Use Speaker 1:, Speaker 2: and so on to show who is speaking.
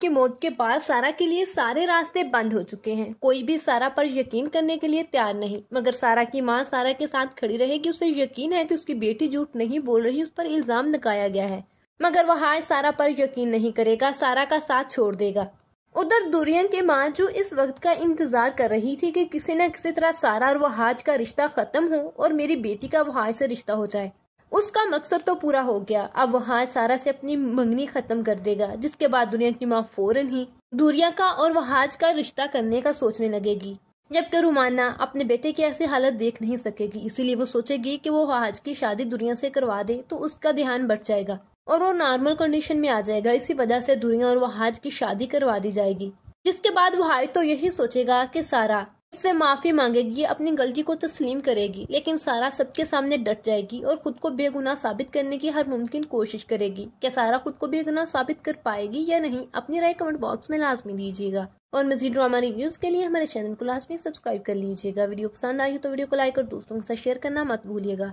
Speaker 1: कि मौत के बाद सारा के लिए सारे रास्ते बंद हो चुके हैं कोई भी सारा पर यकीन करने के लिए तैयार नहीं मगर सारा की माँ सारा के साथ खड़ी रहेगी उसे यकीन है कि उसकी बेटी झूठ नहीं बोल रही उस पर इल्जाम लगाया गया है मगर वह आज सारा पर यकीन नहीं करेगा सारा का साथ छोड़ देगा उधर दुरियन के माँ जो इस वक्त का इंतजार कर रही थी कि किसी न किसी तरह सारा और वहाज का रिश्ता खत्म हो और मेरी बेटी का वहाज से रिश्ता हो जाए उसका मकसद तो पूरा हो गया अब वहां सारा से अपनी मंगनी खत्म कर देगा जिसके बाद दुनिया की माँ फौरन ही दूरिया का और वहाज का रिश्ता करने का सोचने लगेगी जबकि रुमाना अपने बेटे की ऐसी हालत देख नहीं सकेगी इसीलिए वो सोचेगी कि वो वहाज की शादी दुनिया से करवा दे तो उसका ध्यान बढ़ जाएगा और वो नॉर्मल कंडीशन में आ जाएगा इसी वजह से दुनिया और वहाज की शादी करवा दी जाएगी जिसके बाद वहाज तो यही सोचेगा कि सारा से माफ़ी मांगेगी अपनी गलती को तस्लीम करेगी लेकिन सारा सबके सामने डट जाएगी और खुद को बेगुनाह साबित करने की हर मुमकिन कोशिश करेगी क्या सारा खुद को बेगुनाह साबित कर पाएगी या नहीं अपनी राय कमेंट बॉक्स में लाजमी दीजिएगा और मजीद ड्रामा रिव्यूज के लिए हमारे चैनल को लाजमी सब्सक्राइब कर लीजिएगा वीडियो पसंद आई हो तो वीडियो को लाइक और दोस्तों के साथ शेयर करना मत भूलिएगा